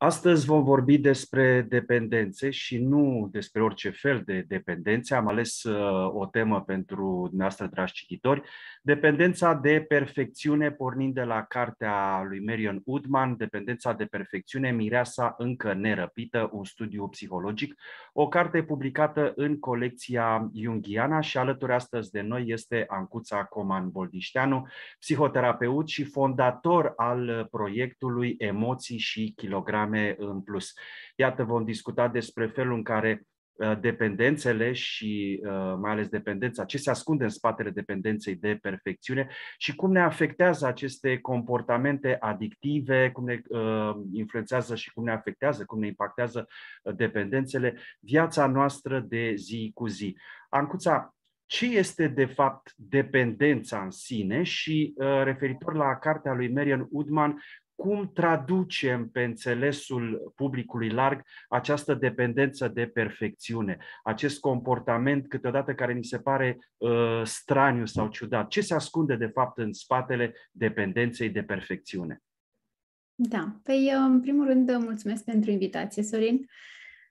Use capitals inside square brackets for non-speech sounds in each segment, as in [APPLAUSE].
Astăzi vom vorbi despre dependențe și nu despre orice fel de dependențe. Am ales uh, o temă pentru dumneavoastră, dragi cititori. Dependența de perfecțiune, pornind de la cartea lui Marion Udman. Dependența de perfecțiune, mireasa încă nerăpită, un studiu psihologic, o carte publicată în colecția Jungiana. și alături astăzi de noi este Ancuța Coman Boldișteanu, psihoterapeut și fondator al proiectului Emoții și Kilograme kilograme în plus. Iată, vom discuta despre felul în care uh, dependențele și uh, mai ales dependența, ce se ascunde în spatele dependenței de perfecțiune și cum ne afectează aceste comportamente adictive, cum ne uh, influențează și cum ne afectează, cum ne impactează dependențele viața noastră de zi cu zi. Ancuța, ce este de fapt dependența în sine și referitor la cartea lui Marian Udman, cum traducem pe înțelesul publicului larg această dependență de perfecțiune, acest comportament câteodată care ni se pare uh, straniu sau ciudat. Ce se ascunde de fapt în spatele dependenței de perfecțiune? Da, păi uh, în primul rând mulțumesc pentru invitație, Sorin.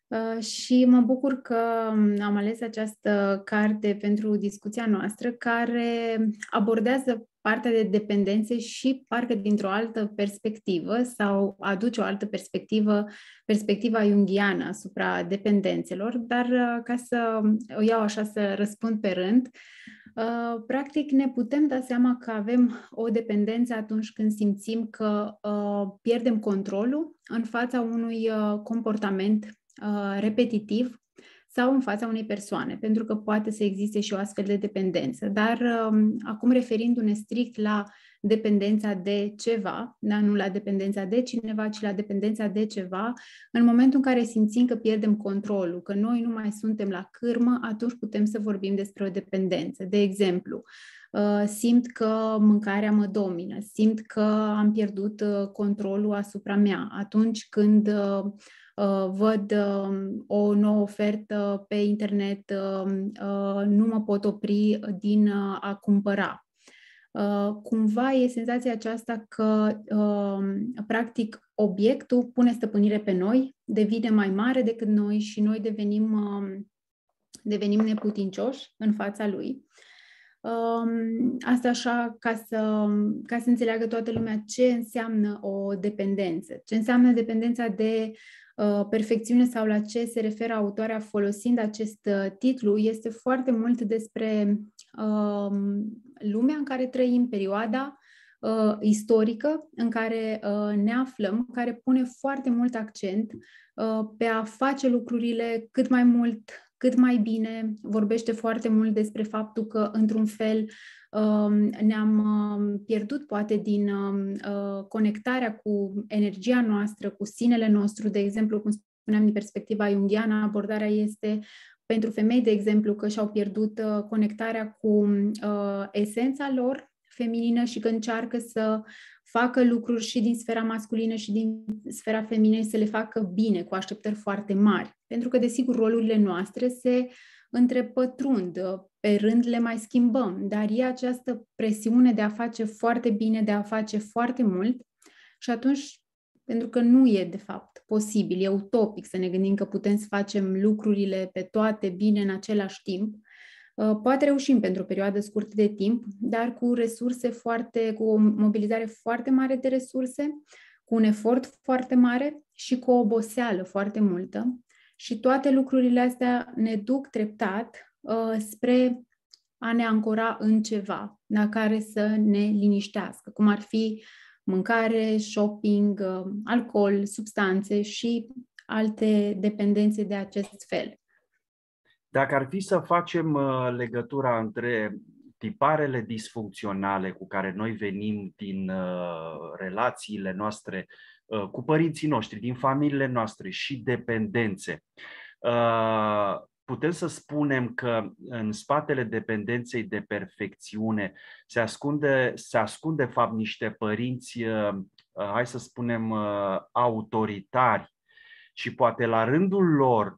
Uh, și mă bucur că um, am ales această carte pentru discuția noastră, care abordează partea de dependențe și parcă dintr-o altă perspectivă sau aduce o altă perspectivă, perspectiva junghiană asupra dependențelor, dar uh, ca să o iau așa să răspund pe rând, uh, practic ne putem da seama că avem o dependență atunci când simțim că uh, pierdem controlul în fața unui comportament repetitiv sau în fața unei persoane, pentru că poate să existe și o astfel de dependență. Dar um, acum referindu-ne strict la dependența de ceva, da, nu la dependența de cineva, ci la dependența de ceva, în momentul în care simțim că pierdem controlul, că noi nu mai suntem la cârmă, atunci putem să vorbim despre o dependență. De exemplu, uh, simt că mâncarea mă domină, simt că am pierdut uh, controlul asupra mea atunci când uh, Uh, văd um, o nouă ofertă pe internet, um, uh, nu mă pot opri din uh, a cumpăra. Cumva e senzația aceasta că, um, practic, obiectul pune stăpânire pe noi, devine mai mare decât noi și noi devenim, devenim neputincioși în fața lui. Asta așa ca să, ca să înțeleagă toată lumea ce înseamnă o dependență. Ce înseamnă dependența de Uh, perfecțiune sau la ce se referă autoarea folosind acest uh, titlu este foarte mult despre um, lumea în care trăim, perioada uh, istorică în care ne aflăm, care pune foarte mult accent pe a face lucrurile cât mai mult cât mai bine, vorbește foarte mult despre faptul că, într-un fel, ne-am pierdut poate din ă, conectarea cu energia noastră, cu sinele nostru, de exemplu, cum spuneam din perspectiva junghiană, abordarea este pentru femei, de exemplu, că și-au pierdut ă, conectarea cu ă, esența lor feminină și că încearcă să facă lucruri și din sfera masculină și din sfera feminină să le facă bine, cu așteptări foarte mari. Pentru că, desigur, rolurile noastre se întrepătrund pe rând le mai schimbăm, dar e această presiune de a face foarte bine, de a face foarte mult și atunci, pentru că nu e de fapt posibil, e utopic să ne gândim că putem să facem lucrurile pe toate bine în același timp, uh, Poate reușim pentru o perioadă scurtă de timp, dar cu resurse foarte, cu o mobilizare foarte mare de resurse, cu un efort foarte mare și cu o oboseală foarte multă. Și toate lucrurile astea ne duc treptat uh, spre a ne ancora în ceva, la care să ne liniștească, cum ar fi mâncare, shopping, uh, alcool, substanțe și alte dependențe de acest fel. Dacă ar fi să facem uh, legătura între tiparele disfuncționale cu care noi venim din uh, relațiile noastre uh, cu părinții noștri, din familiile noastre și dependențe putem să spunem că în spatele dependenței de perfecțiune se ascunde, se ascunde de fapt, niște părinți, uh, uh, hai să spunem, uh, autoritari și poate la rândul lor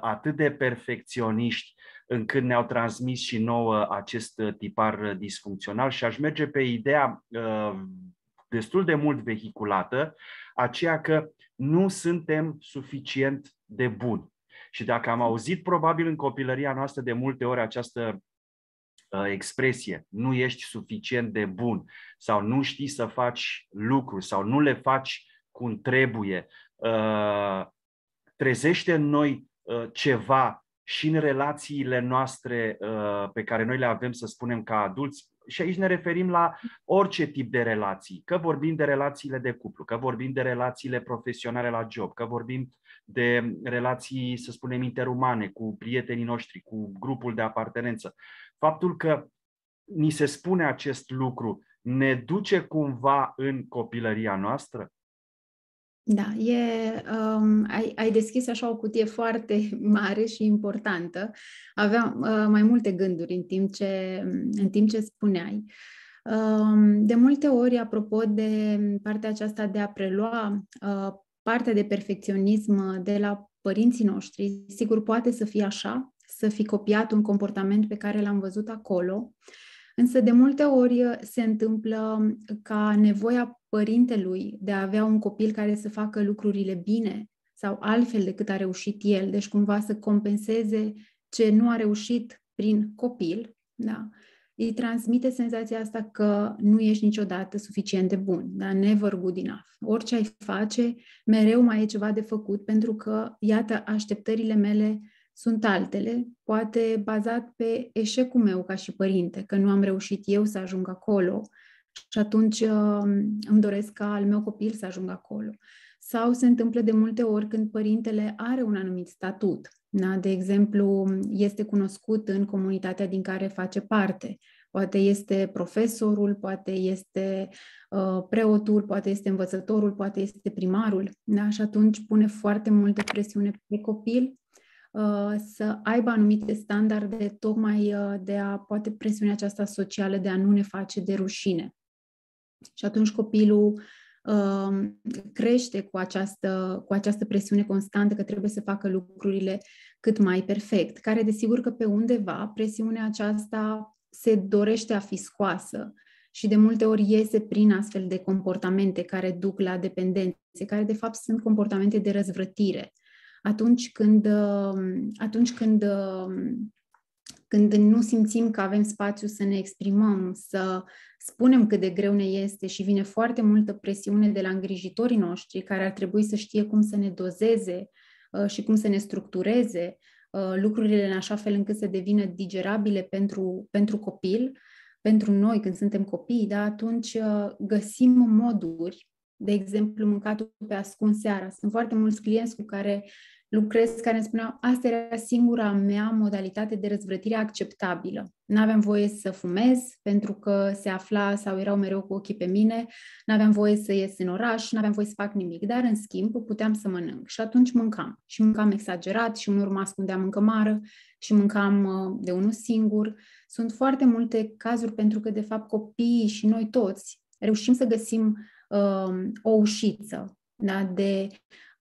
atât de perfecționiști încât ne-au transmis și nouă acest tipar disfuncțional și aș merge pe ideea destul de mult vehiculată, aceea că nu suntem suficient de buni. Și dacă am auzit probabil în copilăria noastră de multe ori această uh, expresie, nu ești suficient de bun sau nu știi să faci lucruri sau nu le faci cum trebuie, uh, trezește în noi uh, ceva și în relațiile noastre uh, pe care noi le avem, să spunem, ca adulți, și aici ne referim la orice tip de relații, că vorbim de relațiile de cuplu, că vorbim de relațiile profesionale la job, că vorbim de relații, să spunem, interumane cu prietenii noștri, cu grupul de apartenență. Faptul că ni se spune acest lucru ne duce cumva în copilăria noastră? Da, e, um, ai, ai deschis așa o cutie foarte [LAUGHS] mare și importantă. Aveam uh, mai multe gânduri în timp ce, în timp ce spuneai. Um, de multe ori, apropo de partea aceasta de a prelua uh, partea de perfecționism de la părinții noștri, sigur poate să fie așa, să fi copiat un comportament pe care l-am văzut acolo, însă de multe ori se întâmplă ca nevoia părintelui de a avea un copil care să facă lucrurile bine sau altfel decât a reușit el, deci cumva să compenseze ce nu a reușit prin copil, da? îi transmite senzația asta că nu ești niciodată suficient de bun, da? never good enough. Orice ai face, mereu mai e ceva de făcut, pentru că, iată, așteptările mele sunt altele, poate bazat pe eșecul meu ca și părinte, că nu am reușit eu să ajung acolo, și atunci uh, îmi doresc ca al meu copil să ajungă acolo. Sau se întâmplă de multe ori când părintele are un anumit statut. Da? De exemplu, este cunoscut în comunitatea din care face parte. Poate este profesorul, poate este uh, preotul, poate este învățătorul, poate este primarul. Da? Și atunci pune foarte multă presiune pe copil uh, să aibă anumite standarde tocmai uh, de a poate presiunea aceasta socială de a nu ne face de rușine. Și atunci copilul um, crește cu această, cu această presiune constantă că trebuie să facă lucrurile cât mai perfect, care desigur că pe undeva presiunea aceasta se dorește a fi scoasă și de multe ori iese prin astfel de comportamente care duc la dependențe, care de fapt sunt comportamente de răzvrătire. Atunci când, um, atunci când um, când nu simțim că avem spațiu să ne exprimăm, să spunem cât de greu ne este și vine foarte multă presiune de la îngrijitorii noștri care ar trebui să știe cum să ne dozeze uh, și cum să ne structureze uh, lucrurile în așa fel încât să devină digerabile pentru, pentru copil, pentru noi când suntem copii, da, atunci uh, găsim moduri de exemplu, mâncatul pe ascuns seara. Sunt foarte mulți clienți cu care lucrez care îmi spuneau, asta era singura mea modalitate de răzvrătire acceptabilă. N-aveam voie să fumez pentru că se afla sau erau mereu cu ochii pe mine, n-aveam voie să ies în oraș, n-aveam voie să fac nimic, dar în schimb puteam să mănânc și atunci mâncam. Și mâncam exagerat și unor mă ascundeam în cămară și mâncam uh, de unul singur. Sunt foarte multe cazuri pentru că de fapt copiii și noi toți reușim să găsim uh, o ușiță da, de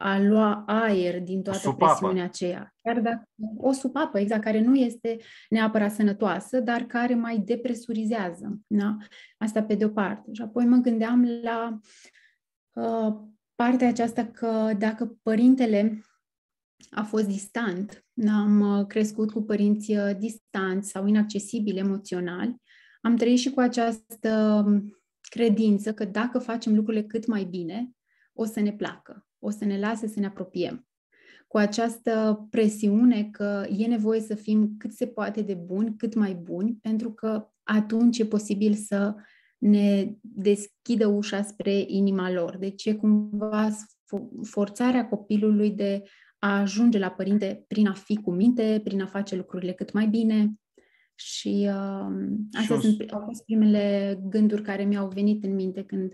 a lua aer din toată supapă. presiunea aceea. Chiar dacă o supapă, exact, care nu este neapărat sănătoasă, dar care mai depresurizează. Da? Asta pe de o parte. Și apoi mă gândeam la uh, partea aceasta că dacă părintele a fost distant, da, am uh, crescut cu părinți uh, distanți sau inaccesibili emoțional, am trăit și cu această um, credință că dacă facem lucrurile cât mai bine, o să ne placă o să ne lase să ne apropiem. Cu această presiune că e nevoie să fim cât se poate de buni, cât mai buni, pentru că atunci e posibil să ne deschidă ușa spre inima lor. Deci e cumva forțarea copilului de a ajunge la părinte prin a fi cu minte, prin a face lucrurile cât mai bine. Și uh, astea și sunt, au fost primele gânduri care mi-au venit în minte când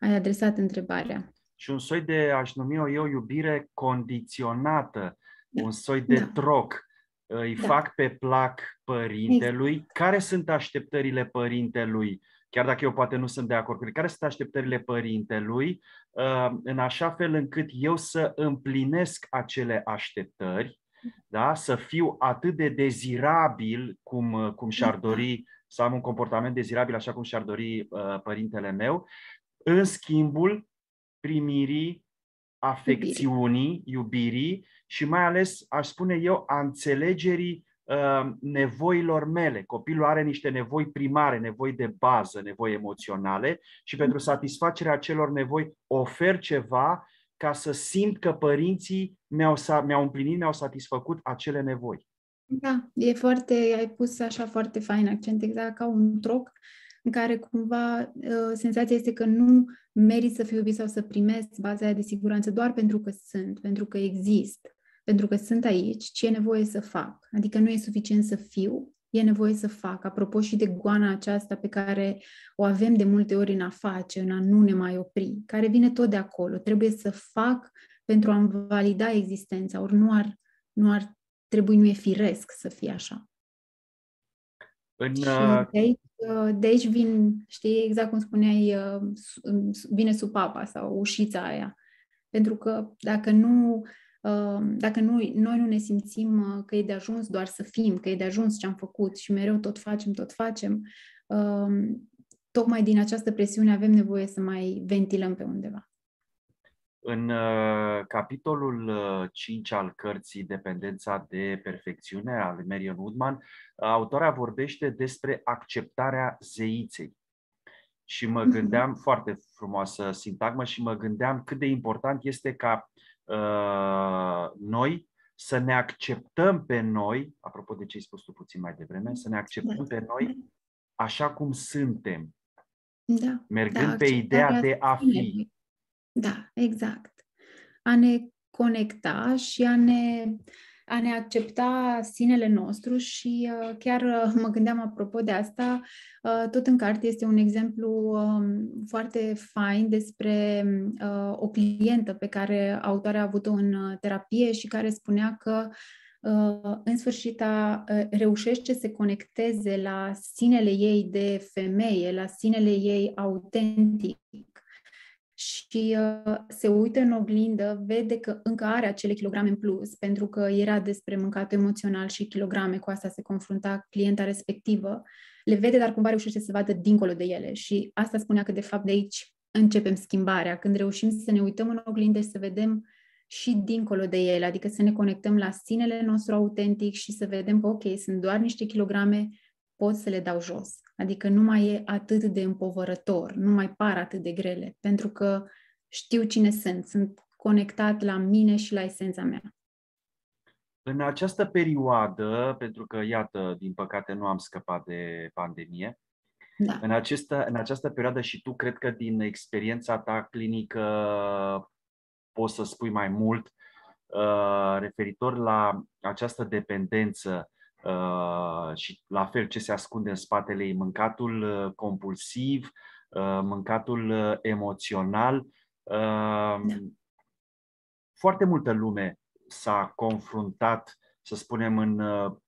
ai adresat întrebarea și un soi de, aș numi eu, iubire condiționată, da. un soi de da. troc. Uh, îi da. fac pe plac părintelui. Exact. Care sunt așteptările părintelui? Chiar dacă eu poate nu sunt de acord cu Care sunt așteptările părintelui uh, în așa fel încât eu să împlinesc acele așteptări, da? să fiu atât de dezirabil cum, uh, cum și-ar da. dori, să am un comportament dezirabil așa cum și-ar dori părintele meu, în schimbul primirii, afecțiunii, iubirii și mai ales, aș spune eu, a înțelegerii uh, nevoilor mele. Copilul are niște nevoi primare, nevoi de bază, nevoi emoționale și pentru satisfacerea acelor nevoi ofer ceva ca să simt că părinții mi-au, mi-au împlinit, mi-au satisfăcut acele nevoi. Da, e foarte, ai pus așa foarte fain accent, exact ca un troc în care cumva uh, senzația este că nu merit să fiu iubit sau să primesc baza aia de siguranță doar pentru că sunt, pentru că exist, pentru că sunt aici, ce e nevoie să fac. Adică nu e suficient să fiu, e nevoie să fac. Apropo și de goana aceasta pe care o avem de multe ori în a face, în a nu ne mai opri, care vine tot de acolo. Trebuie să fac pentru a-mi valida existența, ori nu ar, nu ar trebui, nu e firesc să fie așa. În, uh, de, aici, uh, de aici vin, știi, exact cum spuneai, uh, vine supapa sau ușița aia. Pentru că dacă nu, dacă nu, noi nu ne simțim că e de ajuns doar să fim, că e de ajuns ce am făcut și mereu tot facem, tot facem, tocmai din această presiune avem nevoie să mai ventilăm pe undeva. În uh, capitolul 5 uh, al cărții Dependența de perfecțiune al Marion Woodman, uh, autora vorbește despre acceptarea zeiței. Și mă mhm. gândeam, foarte frumoasă sintagmă, și mă gândeam cât de important este ca uh, noi să ne acceptăm pe noi, apropo de ce ai spus tu puțin mai devreme, să ne acceptăm pe noi așa cum suntem, da, mergând da, pe ideea de a fi. Da, exact. A ne conecta și a ne, a ne accepta sinele nostru și uh, chiar uh, mă gândeam apropo de asta, uh, tot în carte este un exemplu um, foarte fain despre uh, o clientă pe care autoarea a avut-o în uh, terapie și care spunea că uh, în sfârșit a, reușește să se conecteze la sinele ei de femeie, la sinele ei autentic și uh, se uită în oglindă, vede că încă are acele kilograme în plus, pentru că era despre mâncat emoțional și kilograme, cu asta se confrunta clienta respectivă, le vede, dar cumva reușește să vadă dincolo de ele și asta spunea că de fapt de aici începem schimbarea, când reușim să ne uităm în oglindă și să vedem și dincolo de ele, adică să ne conectăm la sinele nostru autentic și să vedem că, ok, sunt doar niște kilograme pot să le dau jos. Adică nu mai e atât de împovărător, nu mai par atât de grele, pentru că știu cine sunt, sunt conectat la mine și la esența mea. În această perioadă, pentru că, iată, din păcate nu am scăpat de pandemie, da. în, această, în această perioadă și tu cred că din experiența ta clinică poți să spui mai mult uh, referitor la această dependență Uh, și la fel ce se ascunde în spatele ei, mâncatul uh, compulsiv, uh, mâncatul emoțional. Da. Foarte multă lume s-a confruntat, să spunem, în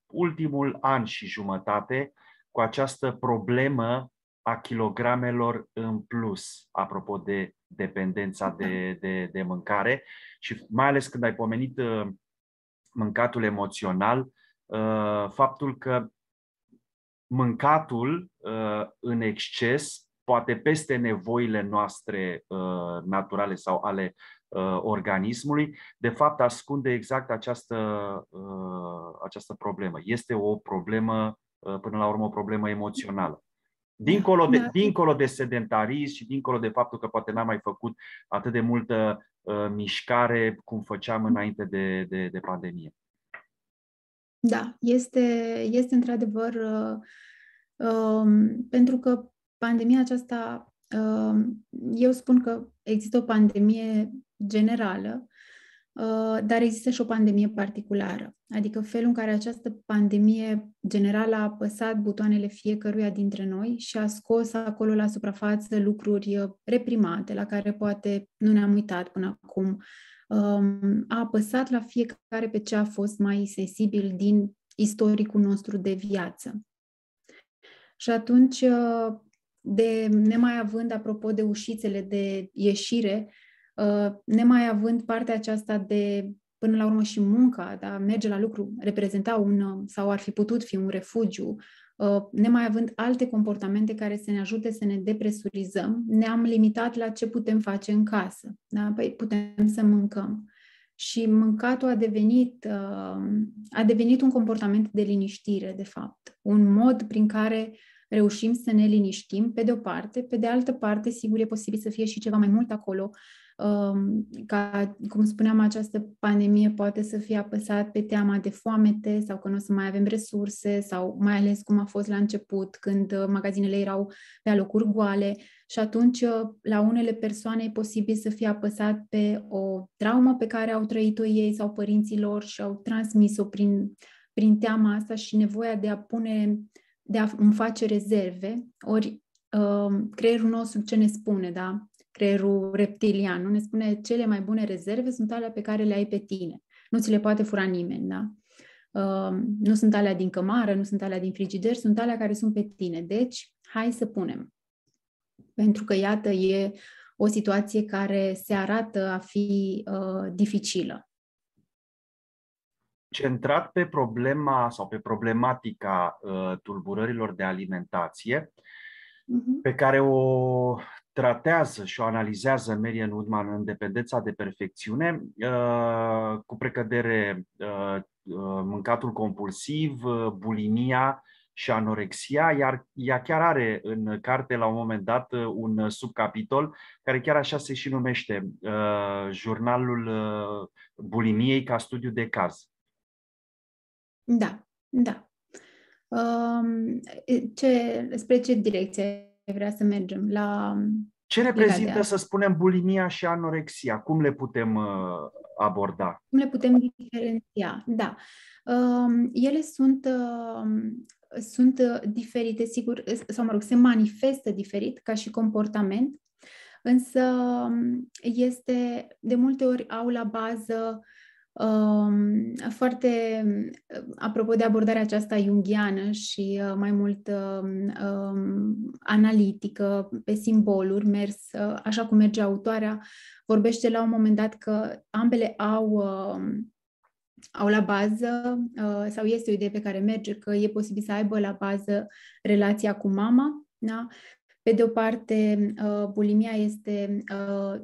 ultimul an și jumătate cu această problemă a kilogramelor în plus, apropo de dependența da. de, de, de mâncare și mai ales când ai pomenit mâncatul emoțional, uh, Uh, faptul că mâncatul uh, în exces, poate peste nevoile noastre uh, naturale sau ale organismului, de fapt ascunde exact această, această problemă. Este o problemă, până la urmă, o problemă emoțională. Dincolo de, da. dincolo de sedentarism și dincolo de faptul că poate n-am mai făcut atât de multă uh, mișcare cum făceam mm. înainte de, de, de pandemie. Da, este, este într-adevăr uh, um, pentru că pandemia aceasta, uh, eu spun că există o pandemie generală, uh, dar există și o pandemie particulară, adică felul în care această pandemie generală a apăsat butoanele fiecăruia dintre noi și a scos acolo la suprafață lucruri uh, reprimate, la care poate nu ne-am uitat până acum, Um, a apăsat la fiecare pe ce a fost mai sensibil din istoricul nostru de viață. Și atunci, uh, de nemai având, apropo de ușițele de ieșire, uh, nemai având partea aceasta de, până la urmă, și munca, da, merge la lucru, reprezenta un, sau ar fi putut fi un refugiu, Uh, nemai alte comportamente care să ne ajute să ne depresurizăm, ne-am limitat la ce putem face în casă. Da? Păi putem să mâncăm. Și mâncatul a devenit, uh, a devenit un comportament de liniștire, de fapt. Un mod prin care reușim să ne liniștim, pe de o parte. Pe de altă parte, sigur, e posibil să fie și ceva mai mult acolo, ca, cum spuneam, această pandemie poate să fie apăsat pe teama de foamete sau că nu o să mai avem resurse sau mai ales cum a fost la început, când uh, magazinele erau pe alocuri goale și atunci uh, la unele persoane e posibil să fie apăsat pe o traumă pe care au trăit-o ei sau părinții lor și au transmis-o prin, prin teama asta și nevoia de a pune, de a face rezerve, ori uh, creierul nostru ce ne spune, da? creierul reptilian, nu? Ne spune cele mai bune rezerve sunt alea pe care le ai pe tine. Nu ți le poate fura nimeni, da? Uh, nu sunt alea din cămară, nu sunt alea din frigider, sunt alea care sunt pe tine. Deci, hai să punem. Pentru că, iată, e o situație care se arată a fi uh, dificilă. Centrat pe problema sau pe problematica uh, tulburărilor de alimentație, uh-huh. pe care o tratează și o analizează Merian Woodman în dependența de perfecțiune, uh, cu precădere uh, uh, mâncatul compulsiv, bulimia și anorexia, iar ea chiar are în carte la un moment dat un subcapitol care chiar așa se și numește Jurnalul bulimiei ca studiu de caz. Da, da. Um, ce, spre ce direcție vrea să mergem, la... Ce reprezintă, să spunem, bulimia și anorexia? Cum le putem uh, aborda? Cum le putem diferenția? Da. Uh, ele sunt um, uh, sunt diferite, sigur, sau mă rog, se manifestă diferit ca și comportament, însă um, este, de multe ori au la bază foarte, apropo de abordarea aceasta junghiană și uh, mai mult um, um, analitică, pe simboluri, mers, uh, așa cum merge autoarea, vorbește la un moment dat că ambele au um, au la bază, uh, sau este o idee pe care merge, că e posibil să aibă la bază relația cu mama. Da? Pe de o parte, bulimia este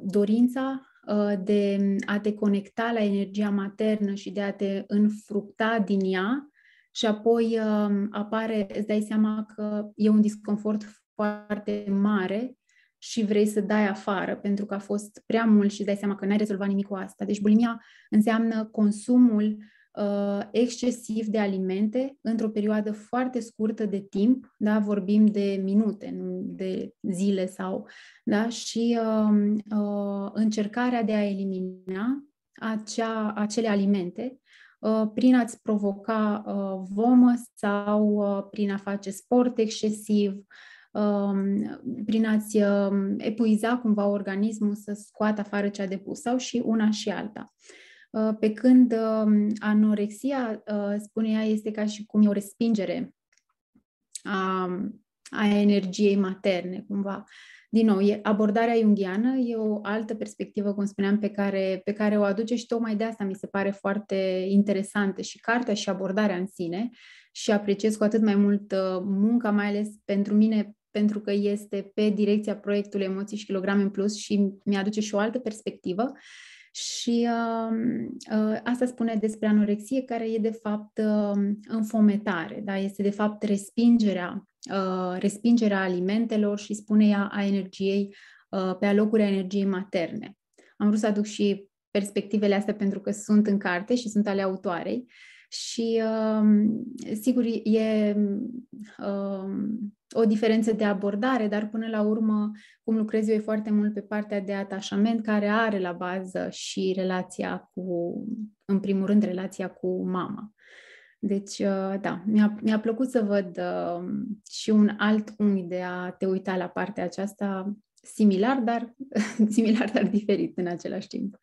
dorința Uh, de a te conecta la energia maternă și de a te înfructa din ea și apoi um, apare, îți dai seama că e un disconfort foarte mare și vrei să dai afară pentru că a fost prea mult și îți dai seama că n-ai rezolvat nimic cu asta. Deci bulimia înseamnă consumul uh, excesiv de alimente într-o perioadă foarte scurtă de timp, da? vorbim de minute, nu de zile sau, da? și uh, uh, încercarea de a elimina acea, acele alimente uh, prin a-ți provoca uh, vomă sau uh, prin a face sport excesiv, um, prin a-ți um, epuiza cumva organismul să scoată afară ce a depus sau și una și alta. Uh, Uh, pe când um, anorexia, uh, spune ea, este ca și cum e o respingere a, a energiei materne, cumva. Din nou, e abordarea iungiană e o altă perspectivă, cum spuneam, pe care, pe care o aduce și tocmai de asta mi se pare foarte interesantă și cartea și abordarea în sine și apreciez cu atât mai mult uh, munca, mai ales pentru mine, pentru că este pe direcția proiectului Emoții și Kilograme în Plus și mi-aduce și o altă perspectivă. Și uh, uh, asta spune despre anorexie, care e de fapt uh, înfometare, da? este de fapt respingerea, uh, respingerea alimentelor și spune ea a energiei uh, pe alocuri a energiei materne. Am vrut să aduc și perspectivele astea pentru că sunt în carte și sunt ale autoarei și um, sigur, e um, o diferență de abordare, dar până la urmă, cum lucrez eu, e foarte mult pe partea de atașament, care are la bază și relația cu, în primul rând, relația cu mama. Deci, uh, da, mi-a, mi-a plăcut să văd um, și un alt unghi de a te uita la partea aceasta, similar, dar, [LAUGHS] similar, dar diferit în același timp.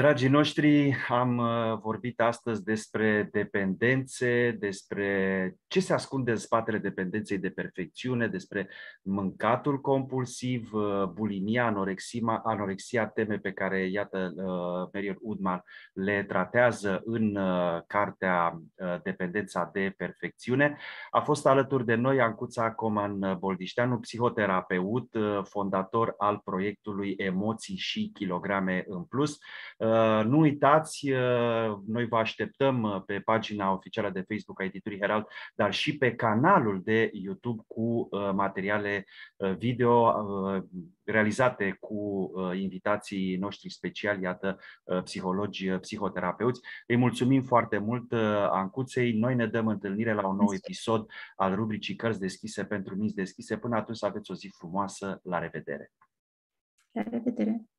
Dragii noștri, am uh, vorbit astăzi despre dependențe, despre ce se ascunde în spatele dependenței de perfecțiune, despre mâncatul compulsiv, uh, bulimia, anorexia, anorexia teme pe care, iată, uh, Merion Udman le tratează în cartea Dependența de perfecțiune. A fost alături de noi Ancuța Coman Boldișteanu, psihoterapeut, fondator al proiectului Emoții și Kilograme în Plus Uh, nu uitați, uh, noi vă așteptăm uh, pe pagina oficială de Facebook a editurii Herald, dar și pe canalul de YouTube cu materiale video realizate cu invitații noștri speciali, iată, psihologi, psihoterapeuți. Îi mulțumim foarte mult Ancuței. Noi ne dăm întâlnire la un nou episod al rubricii Cărți deschise pentru minți deschise. Până atunci aveți o zi frumoasă. La revedere! La revedere!